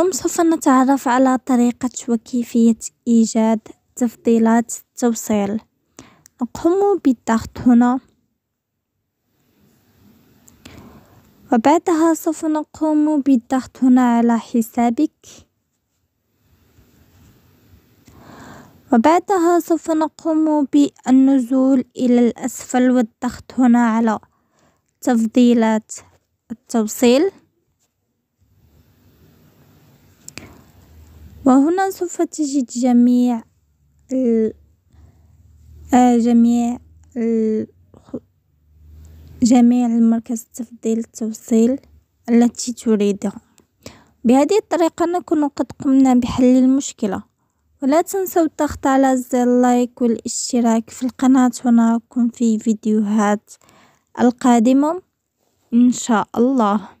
اليوم سوف نتعرف على طريقة وكيفية إيجاد تفضيلات التوصيل، نقوم بالضغط هنا، وبعدها سوف نقوم بالضغط هنا على حسابك، وبعدها سوف نقوم بالنزول إلى الأسفل والضغط هنا على تفضيلات التوصيل. وهنا سوف تجد جميع ال آه، جميع ال جميع المركز تفضيل التوصيل التي تريدها بهذه الطريقة نكون قد قمنا بحل المشكلة ولا تنسوا الضغط على زر اللايك والاشتراك في القناة ونراكم في فيديوهات القادمة إن شاء الله